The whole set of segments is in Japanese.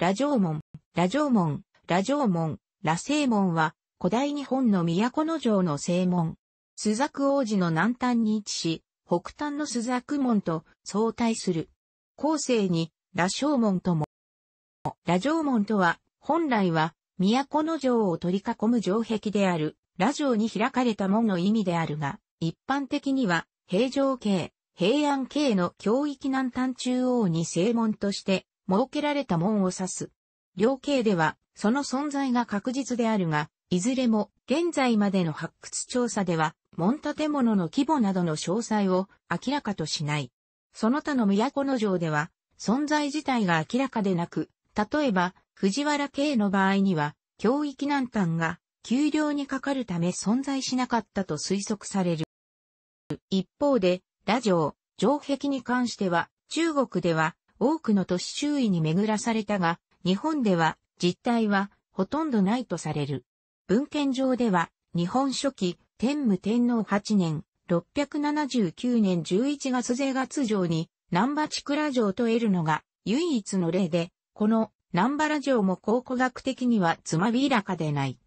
ラジオ門、ラジオ門、ラジオ門、羅正門は、古代日本の都の城の正門。朱雀王子の南端に位置し、北端の朱雀門と相対する。後世に、羅正門とも。羅城門とは、本来は、都の城を取り囲む城壁である、羅城に開かれた門の意味であるが、一般的には、平城系、平安系の教域南端中央に正門として、設けられた門を指す。量刑では、その存在が確実であるが、いずれも、現在までの発掘調査では、門建物の規模などの詳細を明らかとしない。その他の都の城では、存在自体が明らかでなく、例えば、藤原系の場合には、教育難端が、給料にかかるため存在しなかったと推測される。一方で、羅城、城壁に関しては、中国では、多くの都市周囲に巡らされたが、日本では実態はほとんどないとされる。文献上では、日本初期、天武天皇8年、679年11月税月城に、南波地倉城と得るのが唯一の例で、この南原城も考古学的にはつまびらかでない。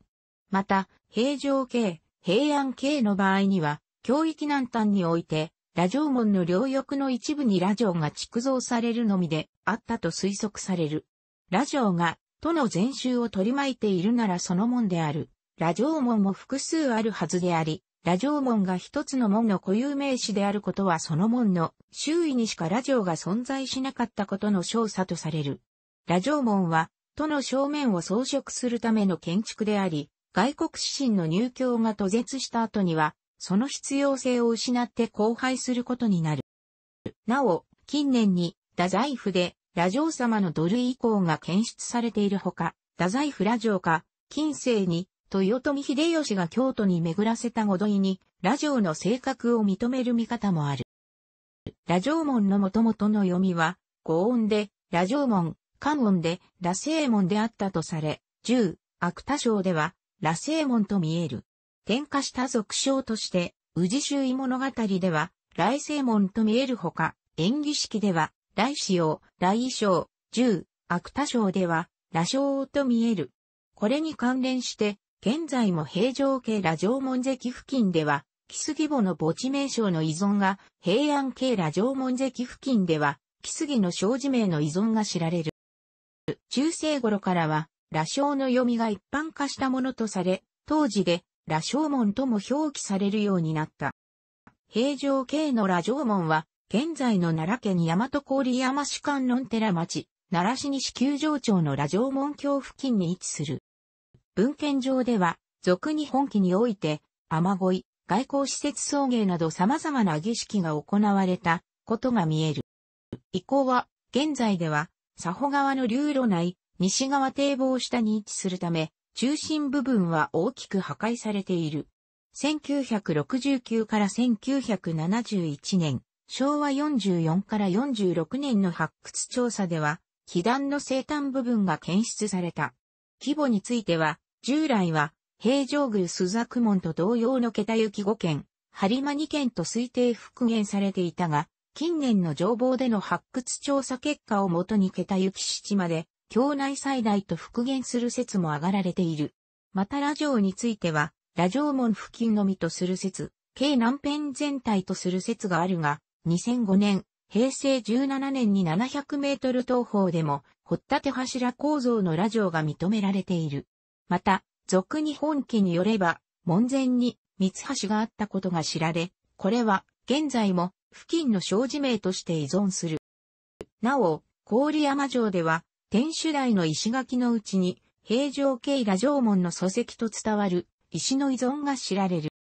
また、平城系、平安系の場合には、教域南端において、ラジオ門の両翼の一部にラジオが築造されるのみであったと推測される。ラジオが、都の全集を取り巻いているならその門である。ラジオ門も複数あるはずであり、ラジオ門が一つの門の固有名詞であることはその門の周囲にしかラジオが存在しなかったことの証左とされる。ラジオ門は、都の正面を装飾するための建築であり、外国指針の入居が途絶した後には、その必要性を失って荒廃することになる。なお、近年に、太宰府で、ラジオ様の土塁以降が検出されているほか、太宰府ラジオか、近世に、豊臣秀吉が京都に巡らせたごどいに、ラジオの性格を認める見方もある。ラジオ門の元々の読みは、語音で、ラジオ門、関音で、羅生門であったとされ、10、芥多章では、羅生門と見える。転化した俗称として、宇治周囲物語では、来世門と見えるほか、演技式では、来使用、来衣装、銃、芥章では、羅章と見える。これに関連して、現在も平城系羅城門関付近では、木杉母の墓地名称の依存が、平安系羅城門関付近では、木杉の生字名の依存が知られる。中世頃からは、羅章の読みが一般化したものとされ、当時で羅生門とも表記されるようになった。平城系の羅生門は、現在の奈良県大和郡山市観音寺町、奈良市西九条町の羅生門橋付近に位置する。文献上では、俗日本記において、雨乞い、外交施設送迎など様々な儀式が行われたことが見える。以降は、現在では、佐保川の流路内、西側堤防下に位置するため、中心部分は大きく破壊されている。1969から1971年、昭和44から46年の発掘調査では、被弾の生誕部分が検出された。規模については、従来は、平城宮朱雀門と同様の桁行き5件、播磨2件と推定復元されていたが、近年の情報での発掘調査結果をもとに桁行き7まで境内最大と復元する説も上がられている。またラジオについては、ラジオ門付近のみとする説、計南辺全体とする説があるが、2005年、平成17年に700メートル東方でも、掘ったて柱構造のラジオが認められている。また、俗日本記によれば、門前に三橋があったことが知られ、これは現在も付近の障子名として依存する。なお、郡山城では天守台の石垣のうちに、平城慶羅城門の礎石と伝わる石の依存が知られる。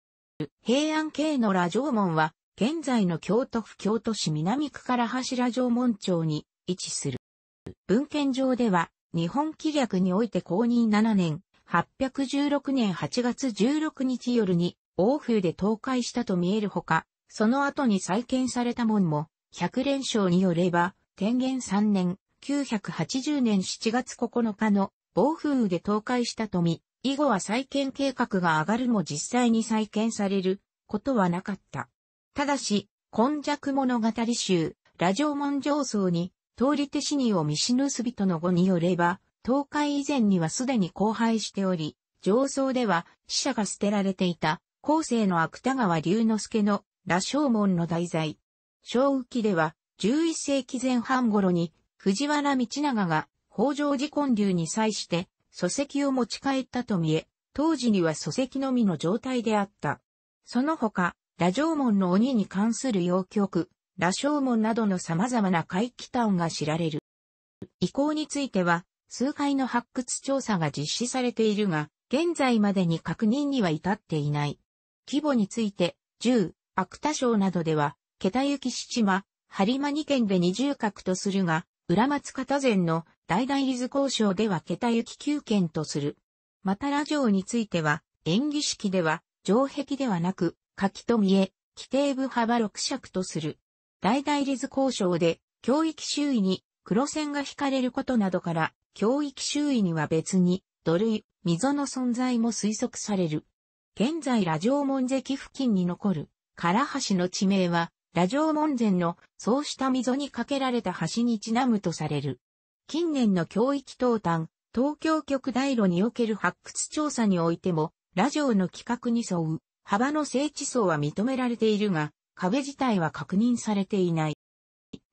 平安系の羅城門は、現在の京都府京都市南区から柱城門町に位置する。文献上では、日本紀略において公認7年、816年8月16日夜に、欧風で倒壊したと見えるほか、その後に再建された門も、百連勝によれば、天元3年、1980年7月9日の暴風雨で倒壊した富、以後は再建計画が上がるも実際に再建されることはなかった。ただし、今弱物語集、ラジオン上層に、通り手死にを見死ぬす人の語によれば、倒壊以前にはすでに荒廃しており、上層では死者が捨てられていた、後世の芥川龍之介の羅生門の題材。小浮では、11世紀前半頃に藤原道長が北条寺建立に際して礎石を持ち帰ったと見え、当時には礎石のみの状態であった。その他、羅城門の鬼に関する要曲、羅生門などの様々な回帰譚が知られる。遺構については、数回の発掘調査が実施されているが、現在までに確認には至っていない。規模について、銃、芥田省などでは、桁行七間、播磨二県で二重格とするが、浦松方前の大々図交渉では桁行き9件とする。またラジオについては、演技式では、城壁ではなく、柿と見え、規定部幅6尺とする。大々図交渉で、教育周囲に黒線が引かれることなどから、教育周囲には別に、土塁、溝の存在も推測される。現在ラジオ門跡付近に残る、唐橋の地名は、ラジオ門前のそうした溝に架けられた橋にちなむとされる。近年の教育東端、東京局大路における発掘調査においても、ラジオの規格に沿う幅の整地層は認められているが、壁自体は確認されていない。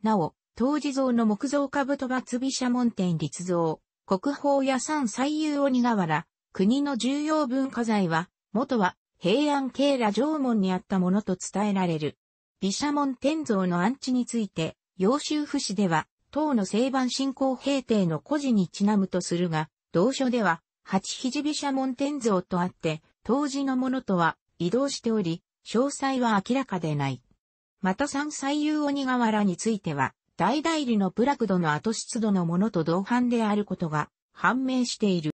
なお、当時像の木造兜伐美社門店立像、国宝や山最優鬼瓦、国の重要文化財は、元は平安系羅城門にあったものと伝えられる。毘沙門天像の安置について、揚州府市では、唐の西番信仰平定の故事にちなむとするが、同書では、八肘毘沙門天像とあって、当時のものとは移動しており、詳細は明らかでない。また三歳遊鬼瓦については、大代理のプラクドの後出土のものと同伴であることが判明している。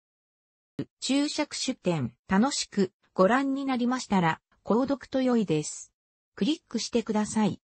注釈出典、楽しくご覧になりましたら、購読と良いです。クリックしてください。